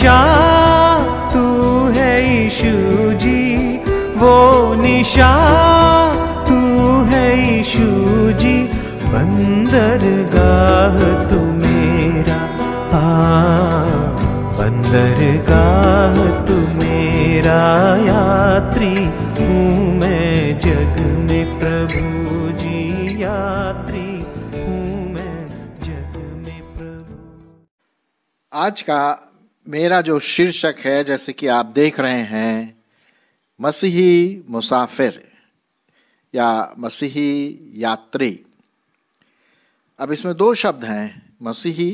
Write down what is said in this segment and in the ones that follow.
निशा तू है यीशु जी वो निशा तू है यीशु जी बंदरगाह तू मेरा आ हाँ। बंदरगाह तू मेरा यात्री हूँ मैं जग में प्रभु जी यात्री हूँ मैं जग में प्रभु आज का मेरा जो शीर्षक है जैसे कि आप देख रहे हैं मसीही मुसाफिर या मसीही यात्री अब इसमें दो शब्द हैं मसीही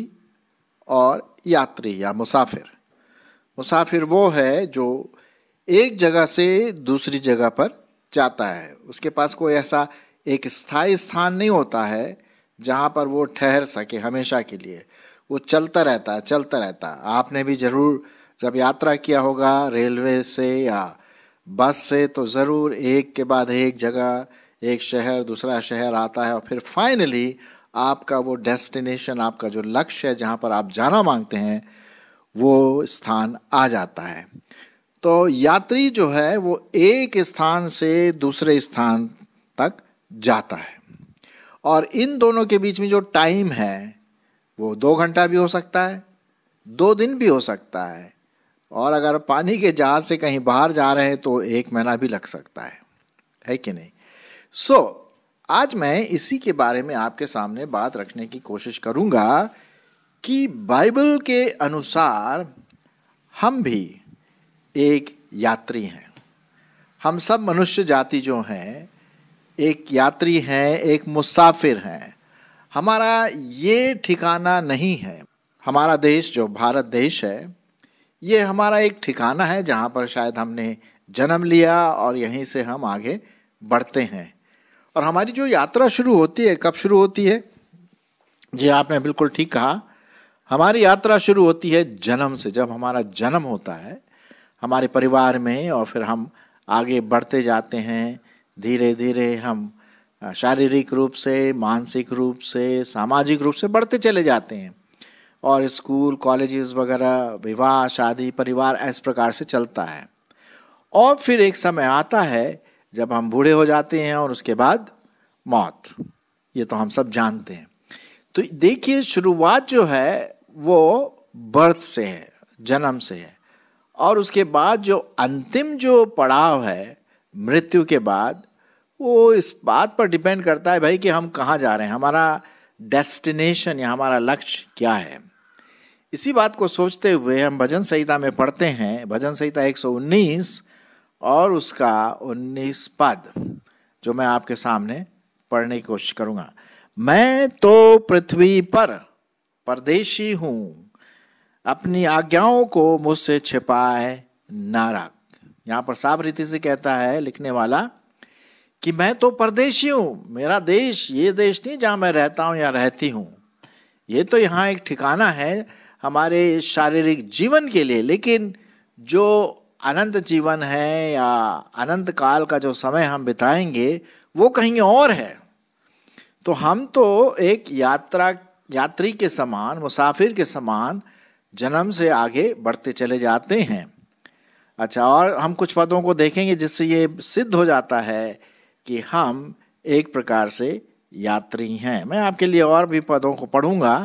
और यात्री या मुसाफिर मुसाफिर वो है जो एक जगह से दूसरी जगह पर जाता है उसके पास कोई ऐसा एक स्थायी स्थान नहीं होता है जहाँ पर वो ठहर सके हमेशा के लिए वो चलता रहता है चलता रहता है आपने भी ज़रूर जब यात्रा किया होगा रेलवे से या बस से तो ज़रूर एक के बाद एक जगह एक शहर दूसरा शहर आता है और फिर फाइनली आपका वो डेस्टिनेशन आपका जो लक्ष्य है जहाँ पर आप जाना मांगते हैं वो स्थान आ जाता है तो यात्री जो है वो एक स्थान से दूसरे स्थान तक जाता है और इन दोनों के बीच में जो टाइम है वो दो घंटा भी हो सकता है दो दिन भी हो सकता है और अगर पानी के जहाज से कहीं बाहर जा रहे हैं तो एक महीना भी लग सकता है है कि नहीं सो so, आज मैं इसी के बारे में आपके सामने बात रखने की कोशिश करूंगा कि बाइबल के अनुसार हम भी एक यात्री हैं हम सब मनुष्य जाति जो हैं एक यात्री हैं एक मुसाफिर हैं हमारा ये ठिकाना नहीं है हमारा देश जो भारत देश है ये हमारा एक ठिकाना है जहाँ पर शायद हमने जन्म लिया और यहीं से हम आगे बढ़ते हैं और हमारी जो यात्रा शुरू होती है कब शुरू होती है जी आपने बिल्कुल ठीक कहा हमारी यात्रा शुरू होती है जन्म से जब हमारा जन्म होता है हमारे परिवार में और फिर हम आगे बढ़ते जाते हैं धीरे धीरे हम शारीरिक रूप से मानसिक रूप से सामाजिक रूप से बढ़ते चले जाते हैं और स्कूल कॉलेजेस वगैरह विवाह शादी परिवार इस प्रकार से चलता है और फिर एक समय आता है जब हम बूढ़े हो जाते हैं और उसके बाद मौत ये तो हम सब जानते हैं तो देखिए शुरुआत जो है वो बर्थ से है जन्म से है और उसके बाद जो अंतिम जो पड़ाव है मृत्यु के बाद वो इस बात पर डिपेंड करता है भाई कि हम कहाँ जा रहे हैं हमारा डेस्टिनेशन या हमारा लक्ष्य क्या है इसी बात को सोचते हुए हम भजन संहिता में पढ़ते हैं भजन संहिता 119 और उसका 19 पद जो मैं आपके सामने पढ़ने की कोशिश करूँगा मैं तो पृथ्वी पर परदेशी हूँ अपनी आज्ञाओं को मुझसे छिपाए ना रख यहाँ पर साफ रीति से कहता है लिखने वाला कि मैं तो परदेशी हूँ मेरा देश ये देश नहीं जहाँ मैं रहता हूँ या रहती हूँ ये तो यहाँ एक ठिकाना है हमारे शारीरिक जीवन के लिए लेकिन जो अनंत जीवन है या अनंत काल का जो समय हम बिताएंगे वो कहीं और है तो हम तो एक यात्रा यात्री के समान मुसाफिर के समान जन्म से आगे बढ़ते चले जाते हैं अच्छा और हम कुछ पदों को देखेंगे जिससे ये सिद्ध हो जाता है कि हम एक प्रकार से यात्री हैं मैं आपके लिए और भी पदों को पढ़ूंगा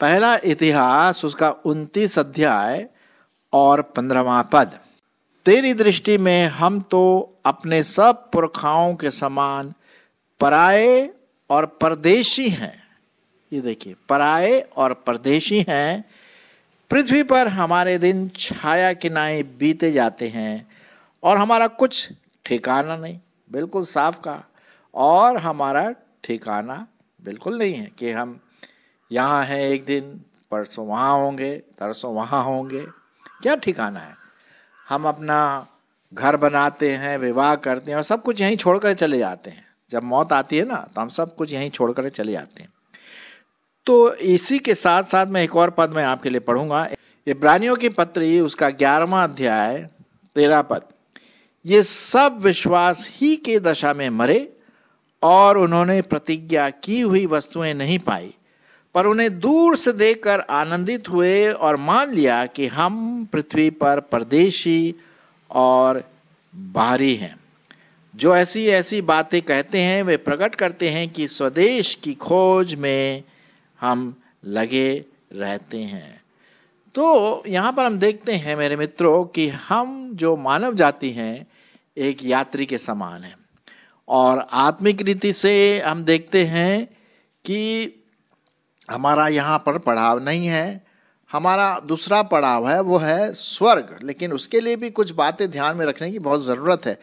पहला इतिहास उसका उनतीस अध्याय और पंद्रहवा पद तेरी दृष्टि में हम तो अपने सब पुरखाओं के समान पराए और परदेशी हैं ये देखिए पराए और परदेशी हैं पृथ्वी पर हमारे दिन छाया किनाए बीते जाते हैं और हमारा कुछ ठिकाना नहीं बिल्कुल साफ कहा और हमारा ठिकाना बिल्कुल नहीं है कि हम यहाँ हैं एक दिन परसों वहाँ होंगे तरसों वहाँ होंगे क्या ठिकाना है हम अपना घर बनाते हैं विवाह करते हैं और सब कुछ यहीं छोड़कर चले जाते हैं जब मौत आती है ना तो हम सब कुछ यहीं छोड़कर चले जाते हैं तो इसी के साथ साथ मैं एक और पद मैं आपके लिए पढ़ूंगा इब्रानियों की पत्री उसका ग्यारहवा अध्याय तेरह पद ये सब विश्वास ही के दशा में मरे और उन्होंने प्रतिज्ञा की हुई वस्तुएं नहीं पाई पर उन्हें दूर से देखकर आनंदित हुए और मान लिया कि हम पृथ्वी पर परदेशी और बाहरी हैं जो ऐसी ऐसी बातें कहते हैं वे प्रकट करते हैं कि स्वदेश की खोज में हम लगे रहते हैं तो यहाँ पर हम देखते हैं मेरे मित्रों कि हम जो मानव जाति हैं एक यात्री के समान हैं और आत्मिक रीति से हम देखते हैं कि हमारा यहाँ पर पड़ाव नहीं है हमारा दूसरा पड़ाव है वो है स्वर्ग लेकिन उसके लिए भी कुछ बातें ध्यान में रखने की बहुत ज़रूरत है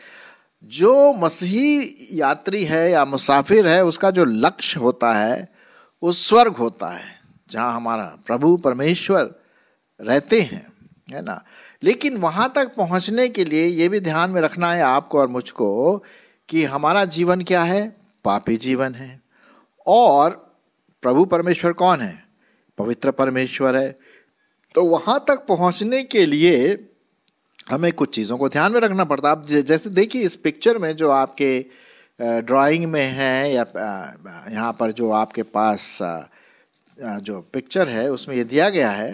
जो मसीही यात्री है या मुसाफिर है उसका जो लक्ष्य होता है वो स्वर्ग होता है जहाँ हमारा प्रभु परमेश्वर रहते हैं है ना लेकिन वहाँ तक पहुँचने के लिए ये भी ध्यान में रखना है आपको और मुझको कि हमारा जीवन क्या है पापी जीवन है और प्रभु परमेश्वर कौन है पवित्र परमेश्वर है तो वहाँ तक पहुँचने के लिए हमें कुछ चीज़ों को ध्यान में रखना पड़ता है आप जैसे देखिए इस पिक्चर में जो आपके ड्राइंग में है या यहाँ पर जो आपके पास जो पिक्चर है उसमें ये दिया गया है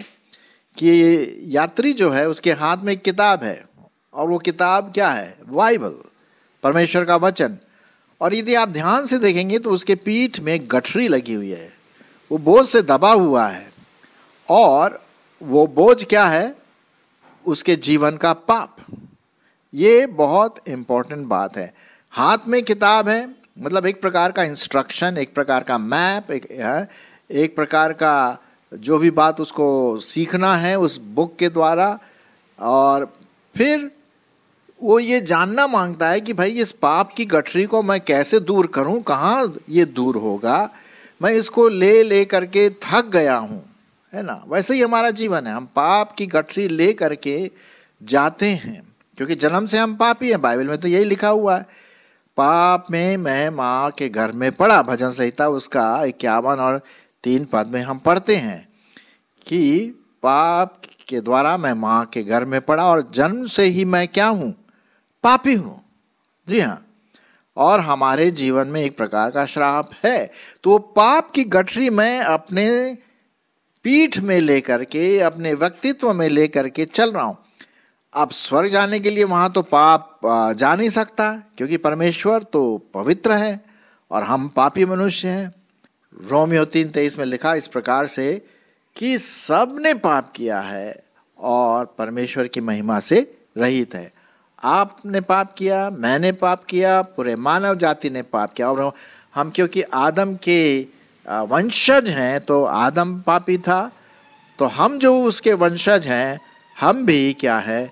कि यात्री जो है उसके हाथ में एक किताब है और वो किताब क्या है बाइबल परमेश्वर का वचन और यदि आप ध्यान से देखेंगे तो उसके पीठ में गठरी लगी हुई है वो बोझ से दबा हुआ है और वो बोझ क्या है उसके जीवन का पाप ये बहुत इम्पोर्टेंट बात है हाथ में किताब है मतलब एक प्रकार का इंस्ट्रक्शन एक प्रकार का मैप एक, हाँ, एक प्रकार का जो भी बात उसको सीखना है उस बुक के द्वारा और फिर वो ये जानना मांगता है कि भाई इस पाप की गठरी को मैं कैसे दूर करूं कहाँ ये दूर होगा मैं इसको ले ले करके थक गया हूँ है ना वैसे ही हमारा जीवन है हम पाप की गठरी ले करके जाते हैं क्योंकि जन्म से हम पापी हैं बाइबल में तो यही लिखा हुआ है पाप में मैं माँ के घर में पड़ा भजन संहिता उसका इक्यावन और तीन पद में हम पढ़ते हैं कि पाप के द्वारा मैं माँ के घर में पड़ा और जन्म से ही मैं क्या हूँ पापी हूँ जी हाँ और हमारे जीवन में एक प्रकार का श्राप है तो पाप की गठरी मैं अपने पीठ में लेकर के अपने व्यक्तित्व में लेकर के चल रहा हूँ अब स्वर्ग जाने के लिए वहाँ तो पाप जा नहीं सकता क्योंकि परमेश्वर तो पवित्र है और हम पापी मनुष्य हैं रोमियो तीन तेईस में लिखा इस प्रकार से कि सब ने पाप किया है और परमेश्वर की महिमा से रहित है आपने पाप किया मैंने पाप किया पूरे मानव जाति ने पाप किया और हम क्योंकि आदम के वंशज हैं तो आदम पापी था तो हम जो उसके वंशज हैं हम भी क्या है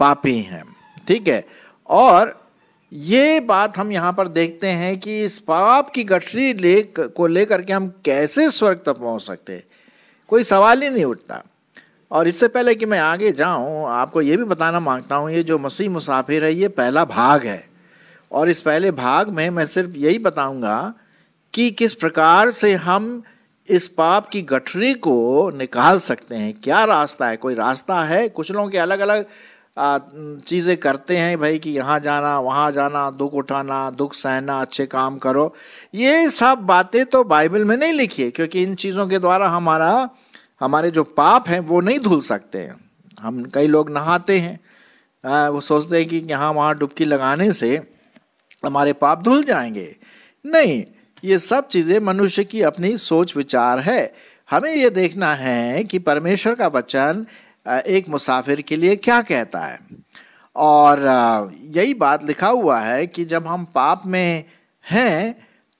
पापी हैं ठीक है और ये बात हम यहाँ पर देखते हैं कि इस पाप की गठरी ले को लेकर के हम कैसे स्वर्ग तक पहुँच सकते कोई सवाल ही नहीं उठता और इससे पहले कि मैं आगे जाऊँ आपको ये भी बताना मांगता हूँ ये जो मसीह मुसाफिर है ये पहला भाग है और इस पहले भाग में मैं सिर्फ यही बताऊँगा कि किस प्रकार से हम इस पाप की गठरी को निकाल सकते हैं क्या रास्ता है कोई रास्ता है कुछ लोगों के अलग अलग चीज़ें करते हैं भाई कि यहाँ जाना वहाँ जाना दुख उठाना दुख सहना अच्छे काम करो ये सब बातें तो बाइबल में नहीं लिखी है क्योंकि इन चीज़ों के द्वारा हमारा हमारे जो पाप हैं वो नहीं धुल सकते हैं हम कई लोग नहाते हैं आ, वो सोचते हैं कि यहाँ वहाँ डुबकी लगाने से हमारे पाप धुल जाएंगे नहीं ये सब चीज़ें मनुष्य की अपनी सोच विचार है हमें ये देखना है कि परमेश्वर का वचन एक मुसाफिर के लिए क्या कहता है और यही बात लिखा हुआ है कि जब हम पाप में हैं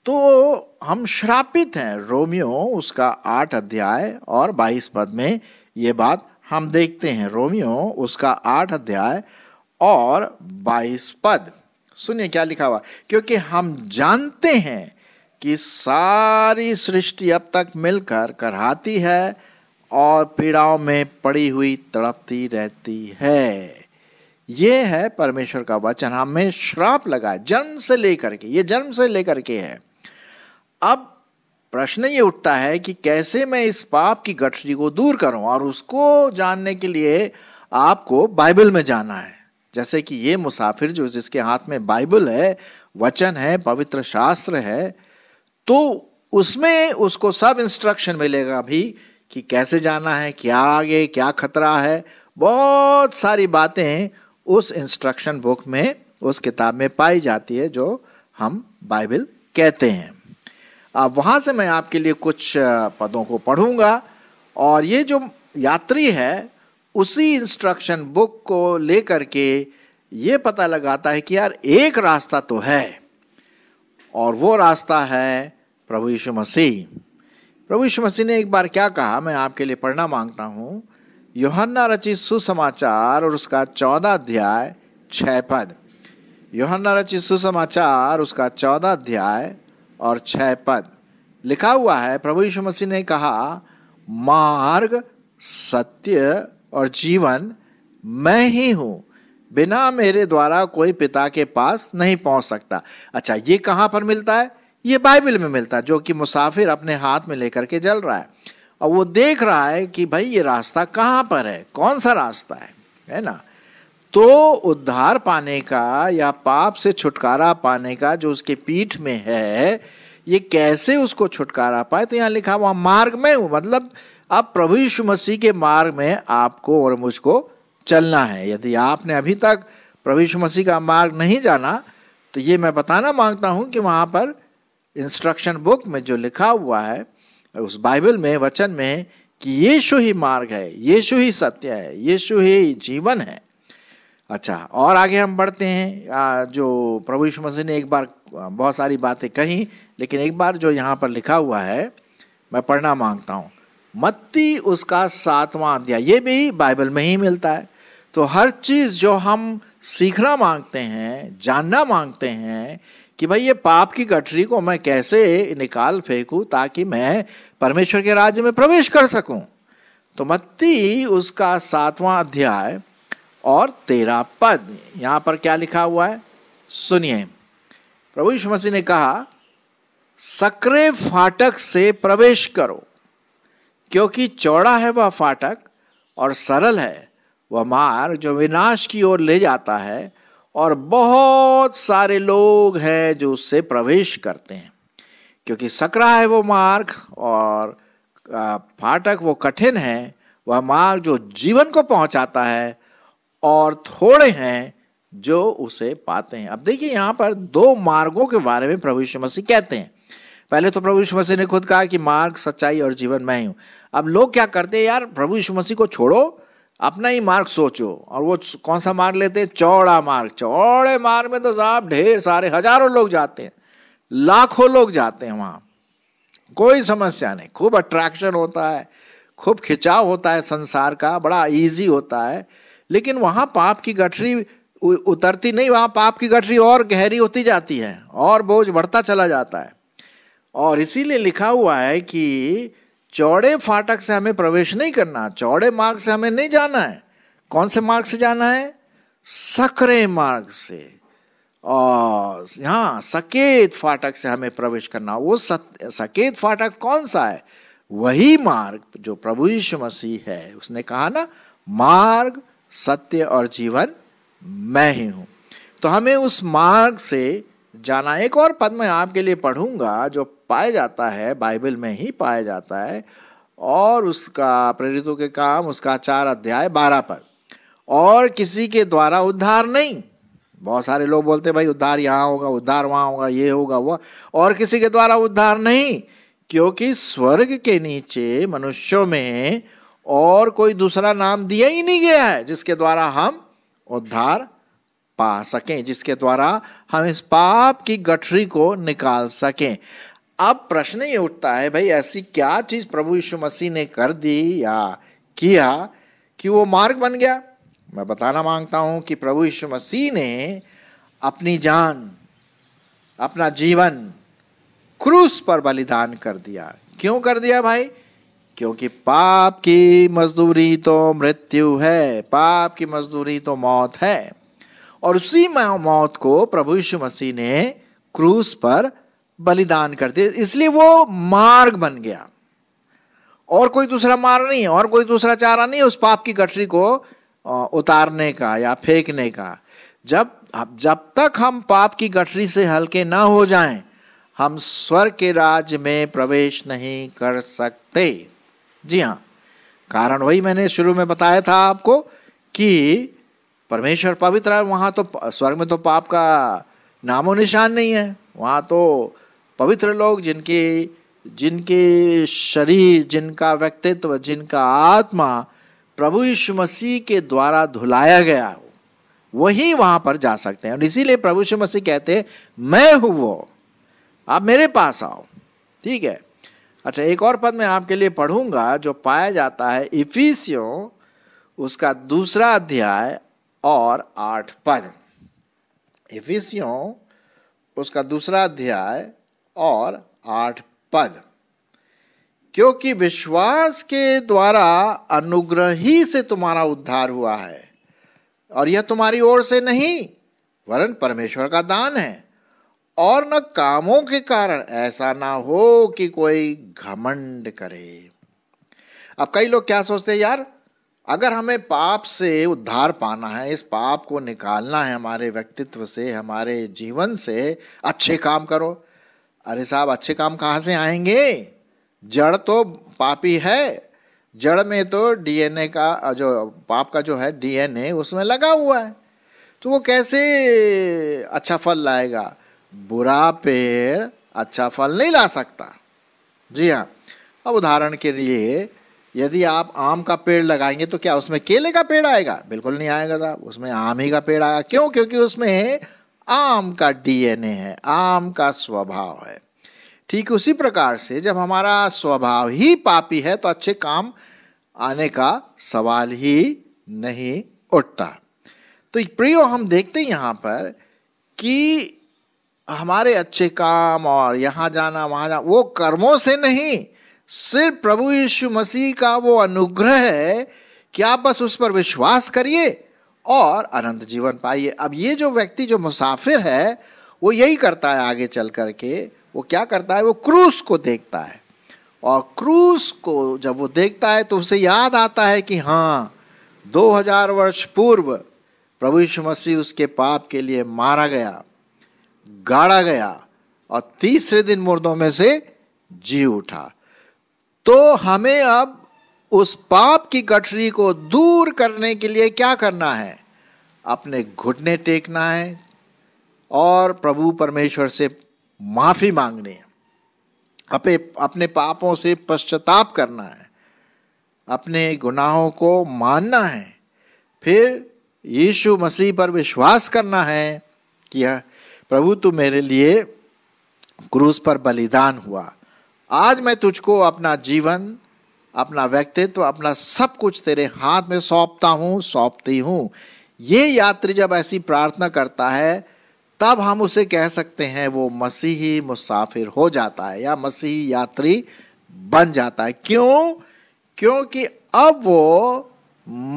तो हम श्रापित हैं रोमियो उसका आठ अध्याय और बाईस पद में ये बात हम देखते हैं रोमियो उसका आठ अध्याय और बाईस पद सुनिए क्या लिखा हुआ क्योंकि हम जानते हैं कि सारी सृष्टि अब तक मिलकर कराती है और पीड़ाओं में पड़ी हुई तड़पती रहती है ये है परमेश्वर का वचन हमें श्राप लगा जन्म से लेकर के ये जन्म से लेकर के है अब प्रश्न ये उठता है कि कैसे मैं इस पाप की गठरी को दूर करूं और उसको जानने के लिए आपको बाइबल में जाना है जैसे कि ये मुसाफिर जो जिसके हाथ में बाइबल है वचन है पवित्र शास्त्र है तो उसमें उसको सब इंस्ट्रक्शन मिलेगा भी कि कैसे जाना है क्या आगे क्या खतरा है बहुत सारी बातें उस इंस्ट्रक्शन बुक में उस किताब में पाई जाती है जो हम बाइबल कहते हैं अब वहाँ से मैं आपके लिए कुछ पदों को पढ़ूंगा और ये जो यात्री है उसी इंस्ट्रक्शन बुक को लेकर के ये पता लगाता है कि यार एक रास्ता तो है और वो रास्ता है प्रभु यीशु मसीह प्रभु यीशु मसीह ने एक बार क्या कहा मैं आपके लिए पढ़ना मांगता हूँ योहन्ना रचित सुसमाचार और उसका चौदह अध्याय छः पद योहन्ना रचित सुसमाचार उसका चौदह अध्याय और छः पद लिखा हुआ है प्रभु यीशु मसीह ने कहा मार्ग सत्य और जीवन मैं ही हूँ बिना मेरे द्वारा कोई पिता के पास नहीं पहुँच सकता अच्छा ये कहाँ पर मिलता है ये बाइबल में मिलता है जो कि मुसाफिर अपने हाथ में लेकर के जल रहा है और वो देख रहा है कि भाई ये रास्ता कहाँ पर है कौन सा रास्ता है है ना तो उद्धार पाने का या पाप से छुटकारा पाने का जो उसके पीठ में है ये कैसे उसको छुटकारा पाए तो यहाँ लिखा हुआ मार्ग में हूँ मतलब अब प्रभु यीशु मसीह के मार्ग में आपको और मुझको चलना है यदि आपने अभी तक प्रभु यीशु मसीह का मार्ग नहीं जाना तो ये मैं बताना मांगता हूँ कि वहाँ पर इंस्ट्रक्शन बुक में जो लिखा हुआ है उस बाइबल में वचन में कि यीशु ही मार्ग है यीशु ही सत्य है यीशु ही जीवन है अच्छा और आगे हम बढ़ते हैं जो प्रभु यीशु मसीह ने एक बार बहुत सारी बातें कही लेकिन एक बार जो यहाँ पर लिखा हुआ है मैं पढ़ना मांगता हूँ मत्ती उसका सातवां अध्याय ये भी बाइबल में ही मिलता है तो हर चीज़ जो हम सीखना मांगते हैं जानना मांगते हैं कि भाई ये पाप की गठरी को मैं कैसे निकाल फेंकू ताकि मैं परमेश्वर के राज्य में प्रवेश कर सकूं तो मत्ती उसका सातवां अध्याय और तेरह पद यहाँ पर क्या लिखा हुआ है सुनिए प्रभु यीशु मसीह ने कहा सक्रे फाटक से प्रवेश करो क्योंकि चौड़ा है वह फाटक और सरल है वह मार्ग जो विनाश की ओर ले जाता है और बहुत सारे लोग हैं जो उससे प्रवेश करते हैं क्योंकि सकरा है वो मार्ग और फाटक वो कठिन है वह मार्ग जो जीवन को पहुंचाता है और थोड़े हैं जो उसे पाते हैं अब देखिए यहाँ पर दो मार्गों के बारे में प्रभु यीशु मसीह कहते हैं पहले तो प्रभु यीशु मसीह ने खुद कहा कि मार्ग सच्चाई और जीवन मैं ही हूँ अब लोग क्या करते हैं यार प्रभु यीशु मसीह को छोड़ो अपना ही मार्ग सोचो और वो कौन सा मार्ग लेते हैं चौड़ा मार्ग चौड़े मार्ग में तो साहब ढेर सारे हजारों लोग जाते हैं लाखों लोग जाते हैं वहाँ कोई समस्या नहीं खूब अट्रैक्शन होता है खूब खिंचाव होता है संसार का बड़ा इजी होता है लेकिन वहाँ पाप की गठरी उतरती नहीं वहाँ पाप की गठरी और गहरी होती जाती है और बोझ बढ़ता चला जाता है और इसीलिए लिखा हुआ है कि चौड़े फाटक से हमें प्रवेश नहीं करना चौड़े मार्ग से हमें नहीं जाना है कौन से मार्ग से जाना है सकरे मार्ग से और यहाँ सकेत फाटक से हमें प्रवेश करना वो सकेत फाटक कौन सा है वही मार्ग जो प्रभु यीशु मसीह है उसने कहा ना मार्ग सत्य और जीवन मैं ही हूँ तो हमें उस मार्ग से जाना एक और पद मैं आपके लिए पढ़ूंगा जो पाया जाता है बाइबल में ही पाया जाता है और उसका प्रेरितों के काम उसका चार अध्याय बारह पर और किसी के द्वारा उद्धार नहीं बहुत सारे लोग बोलते भाई उद्धार यहाँ होगा उद्धार वहाँ होगा ये होगा वह और किसी के द्वारा उद्धार नहीं क्योंकि स्वर्ग के नीचे मनुष्यों में और कोई दूसरा नाम दिया ही नहीं गया है जिसके द्वारा हम उद्धार पा सकें जिसके द्वारा हम इस पाप की गठरी को निकाल सकें अब प्रश्न ये उठता है भाई ऐसी क्या चीज़ प्रभु यीशु मसीह ने कर दी या किया कि वो मार्ग बन गया मैं बताना मांगता हूं कि प्रभु यीशु मसीह ने अपनी जान अपना जीवन क्रूस पर बलिदान कर दिया क्यों कर दिया भाई क्योंकि पाप की मजदूरी तो मृत्यु है पाप की मजदूरी तो मौत है और उसी मौत को प्रभु यीशु मसीह ने क्रूस पर बलिदान कर दिया इसलिए वो मार्ग बन गया और कोई दूसरा मार्ग नहीं है और कोई दूसरा चारा नहीं है उस पाप की गठरी को उतारने का या फेंकने का जब जब तक हम पाप की गठरी से हल्के ना हो जाएं हम स्वर के राज्य में प्रवेश नहीं कर सकते जी हाँ कारण वही मैंने शुरू में बताया था आपको कि परमेश्वर पवित्र है वहाँ तो स्वर्ग में तो पाप का नामो निशान नहीं है वहाँ तो पवित्र लोग जिनके जिनके शरीर जिनका व्यक्तित्व जिनका आत्मा प्रभु यीशु मसीह के द्वारा धुलाया गया हो वही वहां पर जा सकते हैं और इसीलिए प्रभु यीशु मसीह कहते हैं मैं हूं वो आप मेरे पास आओ ठीक है अच्छा एक और पद मैं आपके लिए पढ़ूंगा जो पाया जाता है इफिसियो उसका दूसरा अध्याय और आठ पद इफिसियो उसका दूसरा अध्याय और आठ पद क्योंकि विश्वास के द्वारा अनुग्रह ही से तुम्हारा उद्धार हुआ है और यह तुम्हारी ओर से नहीं वरन परमेश्वर का दान है और न कामों के कारण ऐसा ना हो कि कोई घमंड करे अब कई लोग क्या सोचते हैं यार अगर हमें पाप से उद्धार पाना है इस पाप को निकालना है हमारे व्यक्तित्व से हमारे जीवन से अच्छे काम करो अरे साहब अच्छे काम कहाँ से आएंगे जड़ तो पापी है जड़ में तो डीएनए का जो पाप का जो है डीएनए उसमें लगा हुआ है तो वो कैसे अच्छा फल लाएगा बुरा पेड़ अच्छा फल नहीं ला सकता जी हाँ अब उदाहरण के लिए यदि आप आम का पेड़ लगाएंगे तो क्या उसमें केले का पेड़ आएगा बिल्कुल नहीं आएगा साहब उसमें आम ही का पेड़ आएगा क्यों क्योंकि उसमें आम का डीएनए है आम का स्वभाव है ठीक उसी प्रकार से जब हमारा स्वभाव ही पापी है तो अच्छे काम आने का सवाल ही नहीं उठता तो प्रियो हम देखते हैं यहाँ पर कि हमारे अच्छे काम और यहाँ जाना वहाँ जाना वो कर्मों से नहीं सिर्फ प्रभु यीशु मसीह का वो अनुग्रह है कि आप बस उस पर विश्वास करिए और अनंत जीवन पाइए अब ये जो व्यक्ति जो मुसाफिर है वो यही करता है आगे चल कर के वो क्या करता है वो क्रूस को देखता है और क्रूस को जब वो देखता है तो उसे याद आता है कि हाँ 2000 वर्ष पूर्व प्रभु यीशु मसीह उसके पाप के लिए मारा गया गाड़ा गया और तीसरे दिन मुर्दों में से जी उठा तो हमें अब उस पाप की गठरी को दूर करने के लिए क्या करना है अपने घुटने टेकना है और प्रभु परमेश्वर से माफी मांगनी है अपने अपने पापों से पश्चाताप करना है अपने गुनाहों को मानना है फिर यीशु मसीह पर विश्वास करना है कि प्रभु तू मेरे लिए क्रूस पर बलिदान हुआ आज मैं तुझको अपना जीवन अपना व्यक्तित्व अपना सब कुछ तेरे हाथ में सौंपता हूँ सौंपती हूँ ये यात्री जब ऐसी प्रार्थना करता है तब हम उसे कह सकते हैं वो मसीही मुसाफिर हो जाता है या मसीही यात्री बन जाता है क्यों क्योंकि अब वो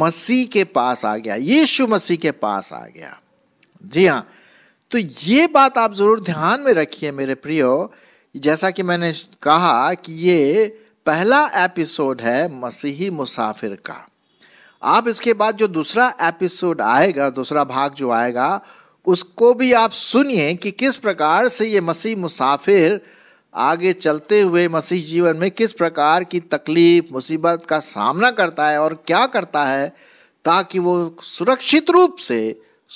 मसीह के पास आ गया यीशु मसीह के पास आ गया जी हाँ तो ये बात आप जरूर ध्यान में रखिए मेरे प्रियो जैसा कि मैंने कहा कि ये पहला एपिसोड है मसीही मुसाफिर का आप इसके बाद जो दूसरा एपिसोड आएगा दूसरा भाग जो आएगा उसको भी आप सुनिए कि किस प्रकार से ये मसीह मुसाफिर आगे चलते हुए मसीह जीवन में किस प्रकार की तकलीफ मुसीबत का सामना करता है और क्या करता है ताकि वो सुरक्षित रूप से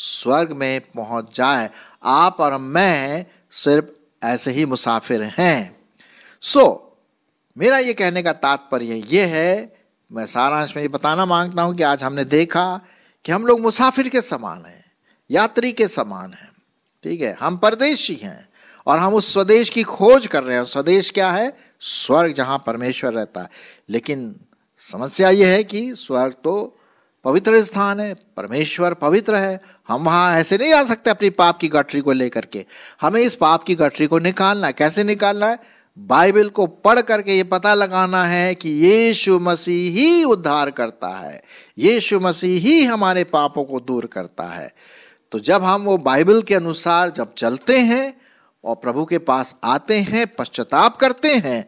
स्वर्ग में पहुंच जाए आप और मैं सिर्फ ऐसे ही मुसाफिर हैं सो so, मेरा ये कहने का तात्पर्य ये है मैं सारांश में ये बताना मांगता हूँ कि आज हमने देखा कि हम लोग मुसाफिर के समान हैं यात्री के समान हैं ठीक है हम परदेशी हैं और हम उस स्वदेश की खोज कर रहे हैं स्वदेश क्या है स्वर्ग जहाँ परमेश्वर रहता है लेकिन समस्या ये है कि स्वर्ग तो पवित्र स्थान है परमेश्वर पवित्र है हम वहाँ ऐसे नहीं आ सकते अपनी पाप की गठरी को लेकर के हमें इस पाप की गठरी को निकालना है कैसे निकालना है बाइबल को पढ़ करके ये पता लगाना है कि यीशु मसीह ही उद्धार करता है यीशु मसीह ही हमारे पापों को दूर करता है तो जब हम वो बाइबल के अनुसार जब चलते हैं और प्रभु के पास आते हैं पश्चाताप करते हैं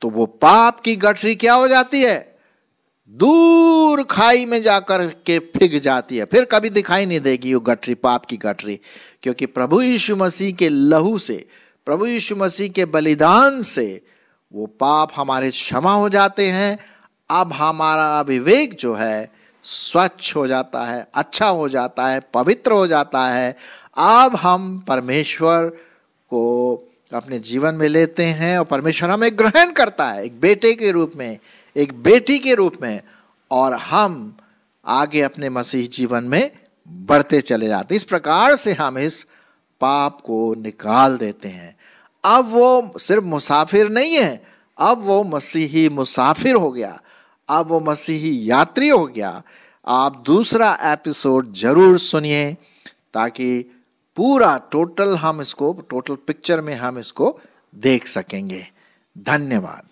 तो वो पाप की गठरी क्या हो जाती है दूर खाई में जाकर के फिग जाती है फिर कभी दिखाई नहीं देगी वो गठरी पाप की गठरी क्योंकि प्रभु यीशु मसीह के लहू से प्रभु यीशु मसीह के बलिदान से वो पाप हमारे क्षमा हो जाते हैं अब हमारा विवेक जो है स्वच्छ हो जाता है अच्छा हो जाता है पवित्र हो जाता है अब हम परमेश्वर को अपने जीवन में लेते हैं और परमेश्वर हमें ग्रहण करता है एक बेटे के रूप में एक बेटी के रूप में और हम आगे अपने मसीह जीवन में बढ़ते चले जाते इस प्रकार से हम इस पाप को निकाल देते हैं अब वो सिर्फ मुसाफिर नहीं है अब वो मसीही मुसाफिर हो गया अब वो मसीही यात्री हो गया आप दूसरा एपिसोड जरूर सुनिए ताकि पूरा टोटल हम इसको टोटल पिक्चर में हम इसको देख सकेंगे धन्यवाद